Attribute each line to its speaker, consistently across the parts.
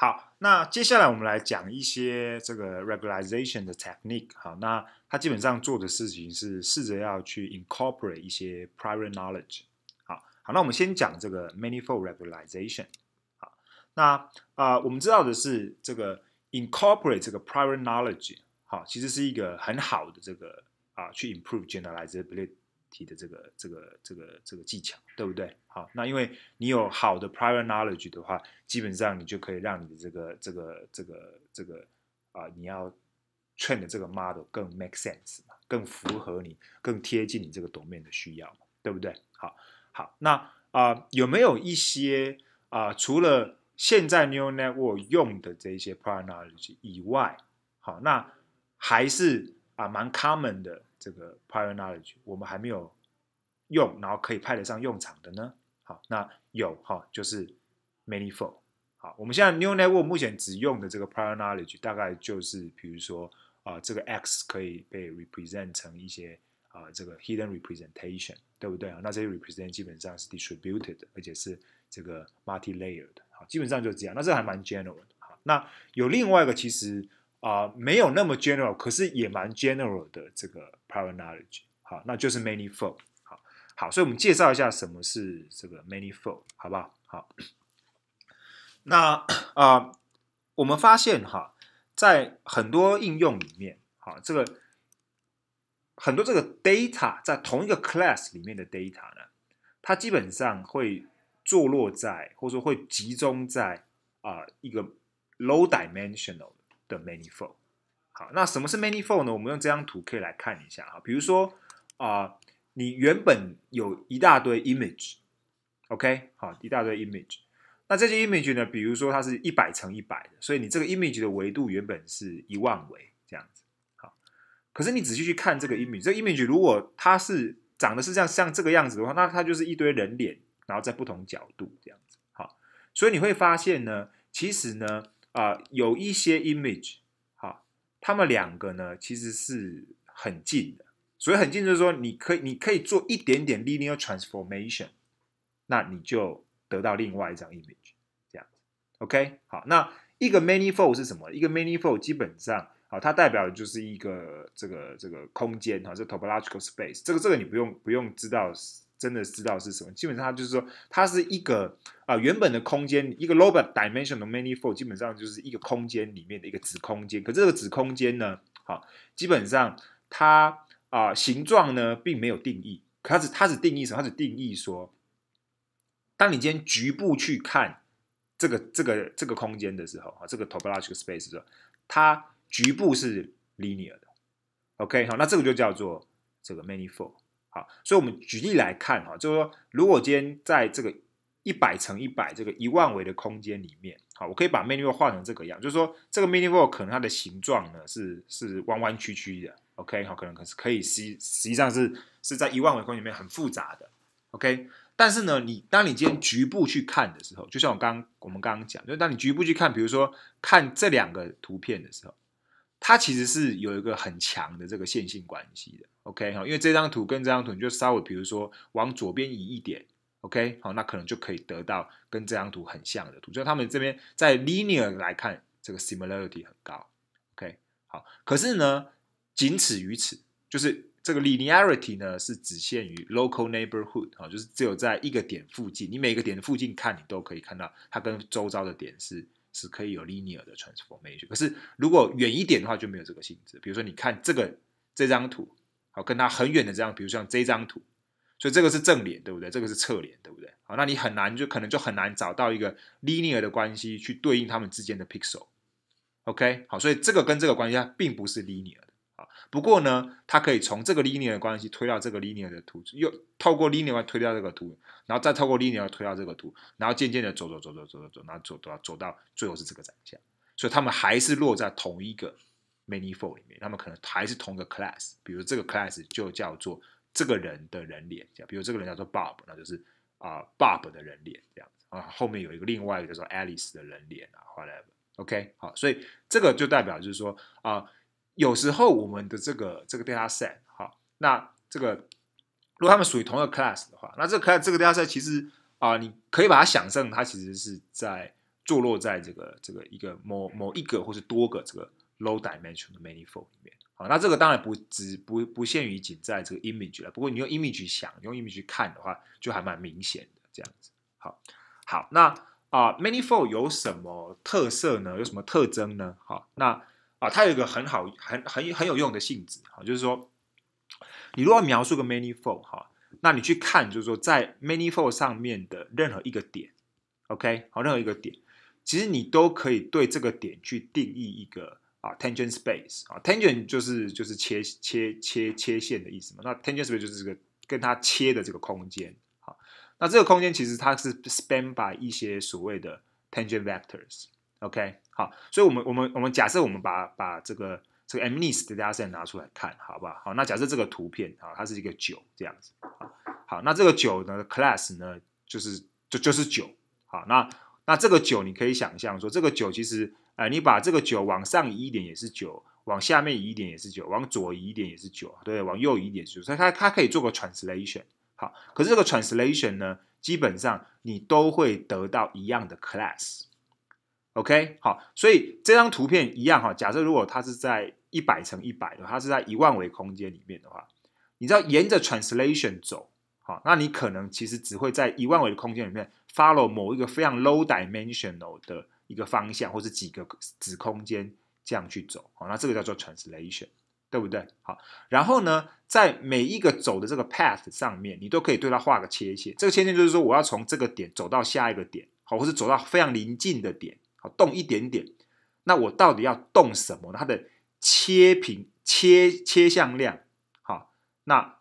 Speaker 1: 好，那接下来我们来讲一些这个 regularization 的 technique。好，那它基本上做的事情是试着要去 incorporate 一些 prior knowledge。好好，那我们先讲这个 manifold regularization。好，那啊，我们知道的是这个 incorporate 这个 prior knowledge，好，其实是一个很好的这个啊，去 improve generalizability。提的这个这个这个这个技巧，对不对？好，那因为你有好的 prior knowledge 的话，基本上你就可以让你的这个这个这个这个啊，你要 train 的这个 model 更 make sense 嘛，更符合你，更贴近你这个 domain 的需要嘛，对不对？好，好，那啊有没有一些啊除了现在 new network 用的这一些 prior knowledge 以外，好，那还是啊蛮 common 的。这个 prior knowledge 我们还没有用，然后可以派得上用场的呢。好，那有哈，就是 many fold。好，我们现在 new network 目前只用的这个 prior knowledge，大概就是比如说啊，这个 x 可以被 represent 成一些啊，这个 hidden representation，对不对啊？那这些 represent 基本上是 distributed，而且是这个 multi-layer e d 好，基本上就是这样。那这还蛮 general。好，那有另外一个其实。啊，没有那么 general，可是也蛮 general 的这个 paranoid，好，那就是 manifold，好，好，所以我们介绍一下什么是这个 manifold，好不好？好，那啊，我们发现哈，在很多应用里面，好，这个很多这个 data 在同一个 class 里面的 data 呢，它基本上会坐落在或者说会集中在啊一个 low dimensional。的 manifold，好，那什么是 manifold 呢？我们用这张图可以来看一下哈。比如说啊，你原本有一大堆 image，OK，好，一大堆 image。那这些 image 呢，比如说它是一百乘一百的，所以你这个 image 的维度原本是一万维这样子。好，可是你仔细去看这个 image，这个 image 如果它是长得是像像这个样子的话，那它就是一堆人脸，然后在不同角度这样子。好，所以你会发现呢，其实呢。啊，有一些 image 好，它们两个呢其实是很近的，所以很近就是说，你可以你可以做一点点 linear transformation，那你就得到另外一张 image，这样 OK 好，那一个 manifold 是什么？一个 manifold 基本上好，它代表的就是一个这个这个空间哈，这 topological space，这个这个你不用不用知道。真的知道是什么？基本上它就是说，它是一个啊，原本的空间，一个 Robert Dimension l Manifold，基本上就是一个空间里面的一个子空间。可这个子空间呢，好，基本上它啊形状呢并没有定义，可它只它只定义什么？它只定义说，当你今天局部去看这个这个这个空间的时候啊，这个 Topological Space 的时候，它局部是 Linear 的。OK，好，那这个就叫做这个 Manifold。好，所以，我们举例来看，哈，就是说，如果今天在这个一百乘一百这个一万维的空间里面，好，我可以把 m n 曼 l d 画成这个样，就是说，这个 m n 曼 l d 可能它的形状呢是是弯弯曲曲的，OK，好，可能可是可以实实际上是是在一万维空间里面很复杂的，OK，但是呢，你当你今天局部去看的时候，就像我刚我们刚刚讲，就是当你局部去看，比如说看这两个图片的时候，它其实是有一个很强的这个线性关系的。OK，哈，因为这张图跟这张图，你就稍微比如说往左边移一点，OK，好，那可能就可以得到跟这张图很像的图，就他们这边在 linear 来看，这个 similarity 很高，OK，好。可是呢，仅此于此，就是这个 linearity 呢是只限于 local neighborhood，啊，就是只有在一个点附近，你每个点的附近看，你都可以看到它跟周遭的点是是可以有 linear 的 transformation。可是如果远一点的话，就没有这个性质。比如说你看这个这张图。好，跟它很远的这样，比如像这张图，所以这个是正脸，对不对？这个是侧脸，对不对？好，那你很难就可能就很难找到一个 linear 的关系去对应他们之间的 pixel。OK，好，所以这个跟这个关系它并不是 linear 的。不过呢，它可以从这个 linear 的关系推到这个 linear 的图，又透过 linear 推到这个图，然后再透过 linear 推到这个图，然后渐渐的走走走走走走走，然后走走走到最后是这个长相。所以他们还是落在同一个。Many four 里面，他们可能还是同一个 class，比如这个 class 就叫做这个人的人脸，比如这个人叫做 Bob，那就是啊 Bob 的人脸这样子啊，后面有一个另外一个叫做 Alice 的人脸啊，whatever，OK，好，所以这个就代表就是说啊，有时候我们的这个这个 dataset，好，那这个如果他们属于同一个 class 的话，那这个 class 这个 dataset 其实啊，你可以把它想象，它其实是在坐落在这个这个一个某某一个或是多个这个。low dimension 的 manifold 里面，好，那这个当然不只不不限于仅在这个 image 了，不过你用 image 想用 image 看的话，就还蛮明显的这样子。好，好，那啊，manifold 有什么特色呢？有什么特征呢？好，那啊，它有一个很好、很很很有用的性质，好，就是说，你如果描述个 manifold 哈，那你去看，就是说，在 manifold 上面的任何一个点，OK，好，任何一个点，其实你都可以对这个点去定义一个。啊，tangent space 啊，tangent 就是就是切切切切线的意思嘛。那 tangent space 就是这个跟它切的这个空间好，那这个空间其实它是 span by 一些所谓的 tangent vectors，OK？好，所以我们我们我们假设我们把把这个这个 i m a s 的大家在拿出来看好不好，好，那假设这个图片啊，它是一个九这样子好，那这个九呢，class 呢，就是就就是九。好，那那这个九，你可以想象说，这个九其实，呃，你把这个九往上移一点也是九，往下面移一点也是九，往左移一点也是九，对，往右移一点九，所以它它可以做个 translation，好，可是这个 translation 呢，基本上你都会得到一样的 class，OK，好，所以这张图片一样哈，假设如果它是在一百乘一百，它是在一万维空间里面的话，你知道沿着 translation 走，好，那你可能其实只会在一万维的空间里面。follow 某一个非常 low dimensional 的一个方向，或是几个子空间这样去走，好，那这个叫做 translation，对不对？好，然后呢，在每一个走的这个 path 上面，你都可以对它画个切线，这个切线就是说，我要从这个点走到下一个点，好，或是走到非常临近的点，好，动一点点，那我到底要动什么？它的切平切切向量，好，那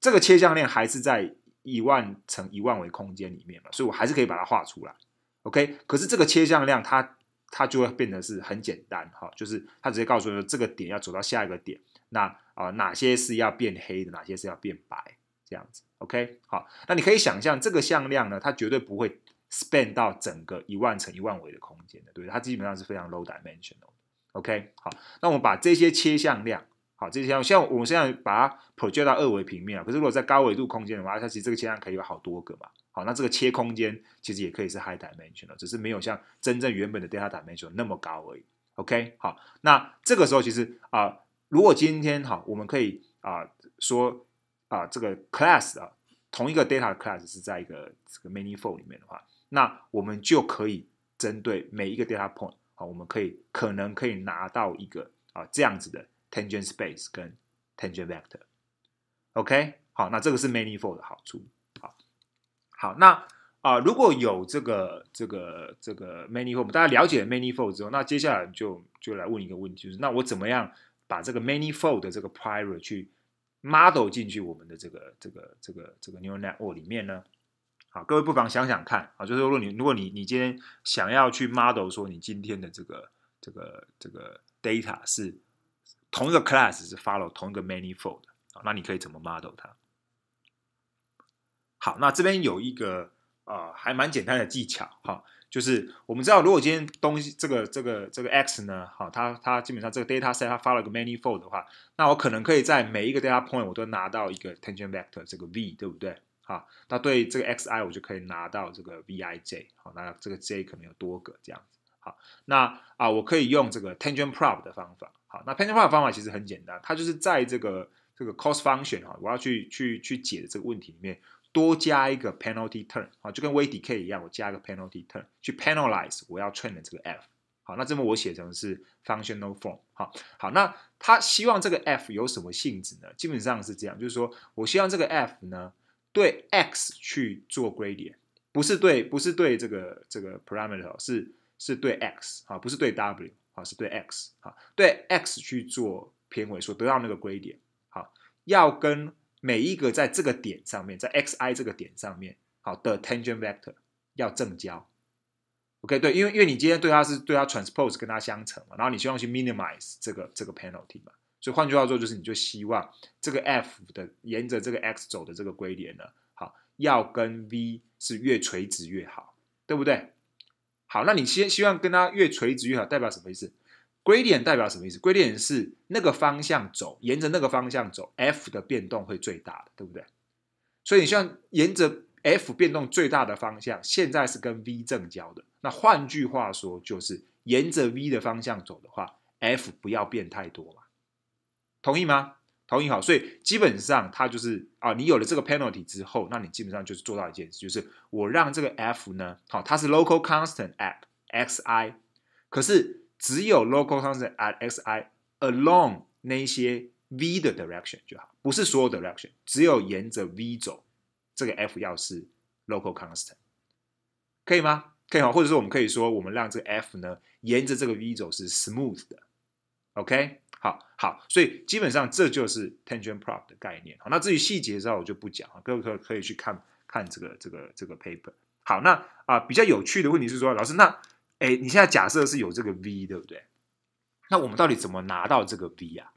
Speaker 1: 这个切向量还是在。一万乘一万维空间里面嘛，所以我还是可以把它画出来，OK。可是这个切向量它它就会变得是很简单哈，就是它直接告诉你说这个点要走到下一个点，那啊哪些是要变黑的，哪些是要变白这样子，OK。好，那你可以想象这个向量呢，它绝对不会 span 到整个一万乘一万维的空间的，对它基本上是非常 low dimensional o k 好，那我们把这些切向量。好，这些像我们现在把它 project 到二维平面啊。可是如果在高维度空间的话，它其实这个切量可以有好多个嘛。好，那这个切空间其实也可以是 high dimension 的，只是没有像真正原本的 data dimension 那么高而已。OK，好，那这个时候其实啊，如果今天哈，我们可以啊说啊这个 class 啊同一个 data class 是在一个这个 many fold 里面的话，那我们就可以针对每一个 data point，好，我们可以可能可以拿到一个啊这样子的。tangent space 跟 tangent vector，OK，好，那这个是 many fold 的好处。好，好，那啊，如果有这个这个这个 many fold，大家了解 many fold 之后，那接下来就就来问一个问题，就是那我怎么样把这个 many fold 的这个 prior 去 model 进去我们的这个这个这个这个 neural network 里面呢？好，各位不妨想想看啊，就是如果你如果你你今天想要去 model 说你今天的这个这个这个 data 是同一个 class 是发了同一个 manifold，啊，那你可以怎么 model 它？好，那这边有一个啊，还蛮简单的技巧，哈，就是我们知道，如果今天东西这个这个这个 x 呢，哈，它它基本上这个 data set 它发了个 manifold 的话，那我可能可以在每一个 data point 我都拿到一个 tension vector 这个 v，对不对？好，那对这个 x_i 我就可以拿到这个 v_i_j，好，那这个 j 可能有多个这样子。好，那啊，我可以用这个 tangent probe 的方法。好，那 tangent probe 方法其实很简单，它就是在这个这个 cost function 哈，我要去去去解的这个问题里面多加一个 penalty term 哈，就跟 weight decay 一样，我加一个 penalty term 去 penalize 我要 train 的这个 f。好，那这么我写成是 functional form 哈。好，那他希望这个 f 有什么性质呢？基本上是这样，就是说我希望这个 f 呢对 x 去做 gradient，不是对不是对这个这个 parameter 是。是对 x 啊，不是对 w 啊，是对 x 啊，对 x 去做偏位，所得到那个归点，好，要跟每一个在这个点上面，在 xi 这个点上面，好的 tangent vector 要正交。OK，对，因为因为你今天对它是对它 transpose，跟它相乘嘛，然后你希望去 minimize 这个这个 penalty 嘛，所以换句话说就是你就希望这个 f 的沿着这个 x 走的这个归点呢，好，要跟 v 是越垂直越好，对不对？好，那你先希望跟它越垂直越好，代表什么意思？n 点代表什么意思？n 点是那个方向走，沿着那个方向走，f 的变动会最大的，对不对？所以你希望沿着 f 变动最大的方向，现在是跟 v 正交的。那换句话说，就是沿着 v 的方向走的话，f 不要变太多嘛，同意吗？投影好，所以基本上它就是啊，你有了这个 penalty 之后，那你基本上就是做到一件事，就是我让这个 f 呢，好，它是 local constant at x_i，可是只有 local constant at x_i along 那些 v 的 direction 就好，不是所有 direction，只有沿着 v 走，这个 f 要是 local constant，可以吗？可以好，或者说我们可以说，我们让这个 f 呢，沿着这个 v 走是 smooth 的，OK。好好，所以基本上这就是 a t e n t i o n prop 的概念。好，那至于细节的我就不讲了，各位可可以去看看这个这个这个 paper。好，那啊比较有趣的问题是说，老师，那哎你现在假设是有这个 v 对不对？那我们到底怎么拿到这个 v 啊？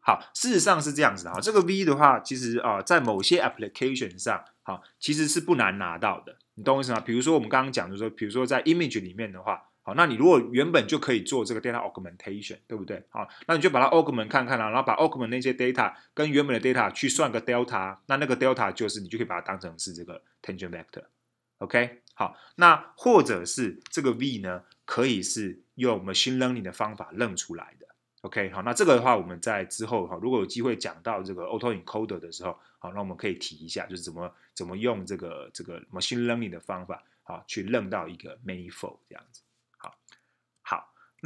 Speaker 1: 好，事实上是这样子的哈，这个 v 的话，其实啊在某些 application 上，好其实是不难拿到的。你懂我意思吗？比如说我们刚刚讲的说，比如说在 image 里面的话。好，那你如果原本就可以做这个 data augmentation，对不对？好，那你就把它 augment 看看啦，然后把 augment 那些 data 跟原本的 data 去算个 delta，那那个 delta 就是你就可以把它当成是这个 tangent vector，OK？好，那或者是这个 v 呢，可以是用 machine learning 的方法认出来的，OK？好，那这个的话，我们在之后哈，如果有机会讲到这个 autoencoder 的时候，好，那我们可以提一下，就是怎么怎么用这个这个 machine learning 的方法好，去认到一个 manifold 这样子。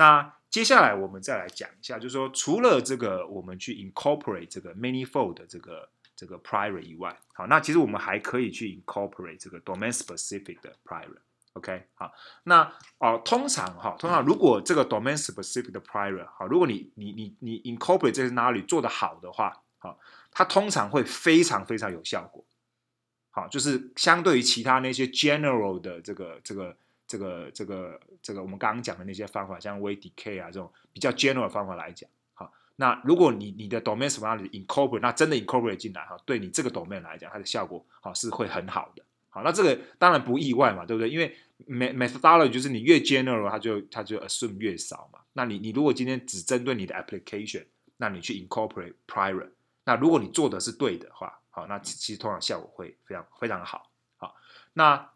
Speaker 1: 那接下来我们再来讲一下，就是说，除了这个我们去 incorporate 这个 m a n i fold 这个这个 prior 以外，好，那其实我们还可以去 incorporate 这个 domain specific 的 prior，OK？好，那呃，通常哈，通常如果这个 domain specific 的 prior 好，如果你你你你 incorporate 这些哪里做的好的话，好，它通常会非常非常有效果，好，就是相对于其他那些 general 的这个这个。这个这个这个，我们刚刚讲的那些方法，像 VDEK 啊这种比较 general 的方法来讲，好，那如果你你的 domain 什么样的 incorporate，那真的 incorporate 进来哈，对你这个 domain 来讲，它的效果好是会很好的。好，那这个当然不意外嘛，对不对？因为 methodology 就是你越 general，它就它就 assume 越少嘛。那你你如果今天只针对你的 application，那你去 incorporate prior，那如果你做的是对的话，好，那其实通常效果会非常非常好。好，那。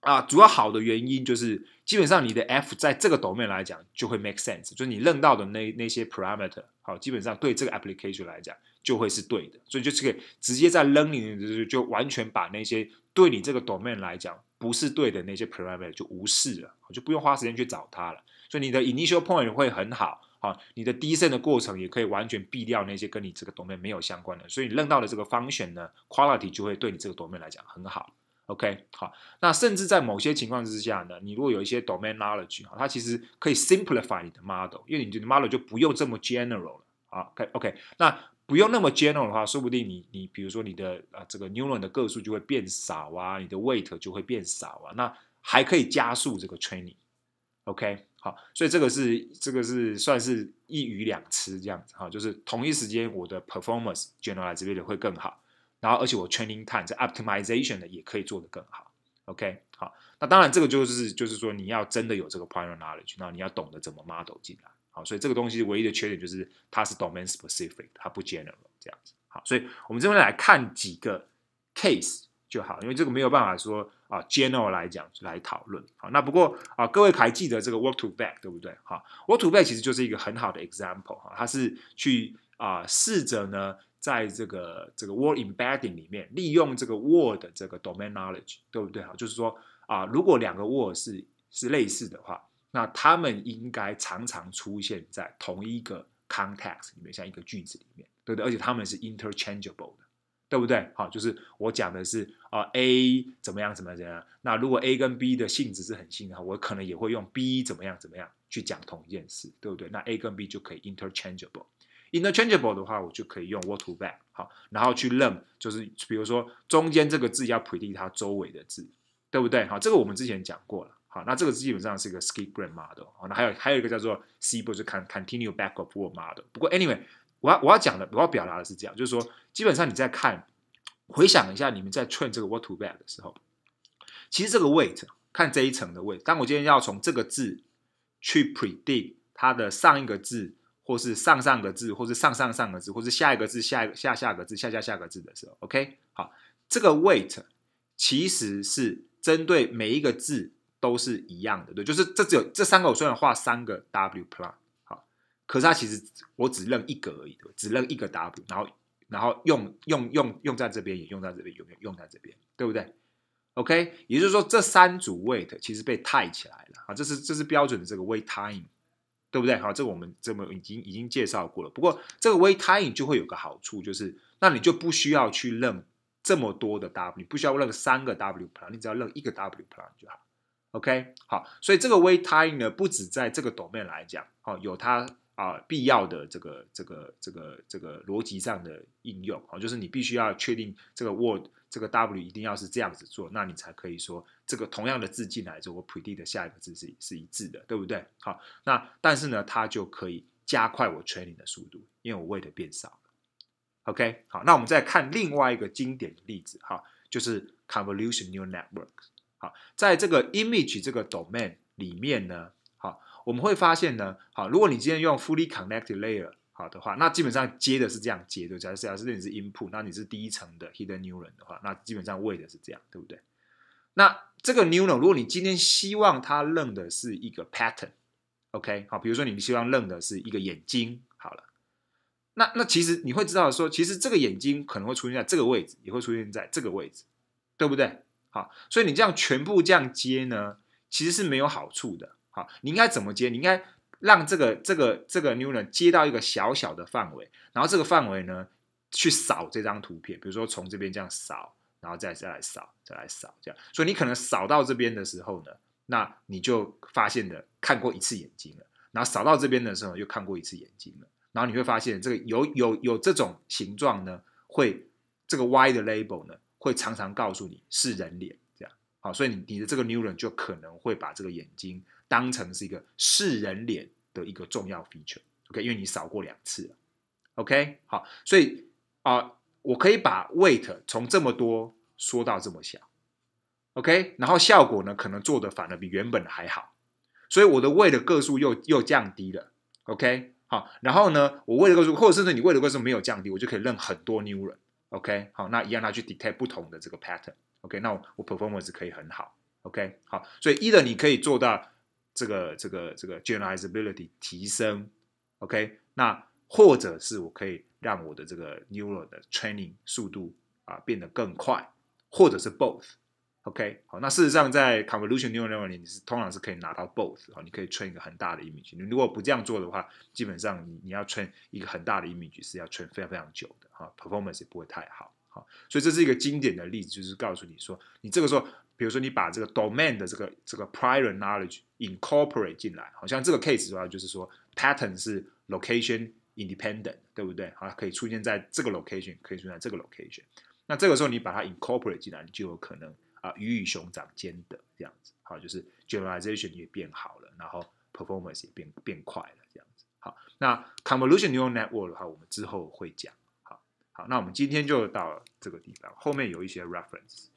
Speaker 1: 啊，主要好的原因就是，基本上你的 f 在这个 domain 来讲就会 make sense，就是你扔到的那那些 parameter，好，基本上对这个 application 来讲就会是对的，所以就可以直接在 learning 就完全把那些对你这个 domain 来讲不是对的那些 parameter 就无视了，就不用花时间去找它了。所以你的 initial point 会很好，啊，你的 decent 的过程也可以完全避掉那些跟你这个 domain 没有相关的，所以你扔到的这个 function 呢，quality 就会对你这个 domain 来讲很好。OK，好，那甚至在某些情况之下呢，你如果有一些 domain knowledge，哈，它其实可以 simplify 你的 model，因为你 model 就不用这么 general 了，OK，OK，那不用那么 general 的话，说不定你你比如说你的啊这个 neuron 的个数就会变少啊，你的 weight 就会变少啊，那还可以加速这个 training，OK，好，所以这个是这个是算是一鱼两吃这样子，哈，就是同一时间我的 performance generalization 会更好。然后，而且我 training time 这 optimization 的也可以做得更好。OK，好，那当然这个就是就是说你要真的有这个 prior knowledge，那你要懂得怎么 model 进来。好，所以这个东西唯一的缺点就是它是 domain specific，它不 general 这样子。好，所以我们这边来看几个 case 就好，因为这个没有办法说啊 general 来讲来讨论。好，那不过啊，各位还记得这个 w a r k to back 对不对？好 w a r k to back 其实就是一个很好的 example 哈，它是去啊试着呢。在这个这个 word embedding 里面，利用这个 word 这个 domain knowledge，对不对啊？就是说啊，如果两个 word 是是类似的话，那他们应该常常出现在同一个 context 里面，像一个句子里面，对不对？而且他们是 interchangeable，对不对？好，就是我讲的是啊，A 怎么样怎么样，那如果 A 跟 B 的性质是很近的，我可能也会用 B 怎么样怎么样去讲同一件事，对不对？那 A 跟 B 就可以 interchangeable。Interchangeable 的话，我就可以用 w h a t to back 好，然后去 learn，就是比如说中间这个字要 predict 它周围的字，对不对？好，这个我们之前讲过了。好，那这个基本上是一个 skip g r a n d model。好，那还有还有一个叫做 c 步，就 con continue back up word model。不过 anyway，我要我要讲的，我要表达的是这样，就是说基本上你在看，回想一下你们在 train 这个 w h a t to back 的时候，其实这个 weight 看这一层的 weight，当我今天要从这个字去 predict 它的上一个字。或是上上个字，或是上上上个字，或是下一个字，下一个下下个字，下下下个字的时候，OK，好，这个 weight 其实是针对每一个字都是一样的，对，就是这只有这三个，我虽然画三个 W plus，好，可是它其实我只认一个而已，对，只认一个 W，然后然后用用用用在这边，也用在这边，用用用在这边，对不对？OK，也就是说这三组 weight 其实被 tie 起来了啊，这是这是标准的这个 weight time。对不对？好，这个我们这么已经已经介绍过了。不过这个 w a i t t i n g 就会有个好处，就是那你就不需要去认这么多的 W，你不需要认三个 W p l a n 你只要认一个 W p l a n 就好。OK，好，所以这个 w a i t t i n g 呢，不止在这个多面来讲，哦，有它。啊，必要的这个、这个、这个、这个逻辑上的应用啊，就是你必须要确定这个 word 这个 w 一定要是这样子做，那你才可以说这个同样的字进来之后，我 predict 的下一个字是是一致的，对不对？好，那但是呢，它就可以加快我 training 的速度，因为我 weight 变少了。OK，好，那我们再看另外一个经典例子哈，就是 convolutional n e t w o r k 好，在这个 image 这个 domain 里面呢。我们会发现呢，好，如果你今天用 fully connected layer 好的话，那基本上接的是这样接，对，假设假设你是 input，那你是第一层的 hidden neuron 的话，那基本上为的是这样，对不对？那这个 neuron 如果你今天希望它认的是一个 pattern，OK，好，比如说你希望认的是一个眼睛，好了，那那其实你会知道说，其实这个眼睛可能会出现在这个位置，也会出现在这个位置，对不对？好，所以你这样全部这样接呢，其实是没有好处的。你应该怎么接？你应该让这个这个这个 n e r 接到一个小小的范围，然后这个范围呢，去扫这张图片，比如说从这边这样扫，然后再再来扫，再来扫，这样。所以你可能扫到这边的时候呢，那你就发现的看过一次眼睛了，然后扫到这边的时候又看过一次眼睛了，然后你会发现这个有有有这种形状呢，会这个 Y 的 label 呢，会常常告诉你是人脸，这样。好，所以你你的这个 neuron 就可能会把这个眼睛。当成是一个世人脸的一个重要 feature，OK，因为你扫过两次，OK，好，所以啊，我可以把 weight 从这么多缩到这么小，OK，然后效果呢可能做的反而比原本还好，所以我的 weight 的个数又又降低了，OK，好，然后呢，我 weight 的个数或者甚至你 weight 的个数没有降低，我就可以认很多 new 人，OK，好，那一样他去 detect 不同的这个 pattern，OK，那我 performance 可以很好，OK，好，所以一 r 你可以做到。这个这个这个 generalizability 提升，OK，那或者是我可以让我的这个 neural 的 training 速度啊变得更快，或者是 both，OK，好，那事实上在 convolution neural network 里是通常是可以拿到 both，啊，你可以 train 一个很大的 image，你如果不这样做的话，基本上你你要 train 一个很大的 image 是要 train 非常非常久的，哈，performance 也不会太好，好，所以这是一个经典的例子，就是告诉你说，你这个时候。比如说你把这个 domain 的这个这个 prior knowledge incorporate 进来，好像这个 case 的话就是说 pattern 是 location independent，对不对？好，可以出现在这个 location，可以出现在这个 location。那这个时候你把它 incorporate 进来，你就有可能啊鱼与熊掌兼得这样子。好，就是 generalization 也变好了，然后 performance 也变变快了这样子。好，那 convolution neural network 的话，我们之后会讲。好好，那我们今天就到这个地方，后面有一些 reference。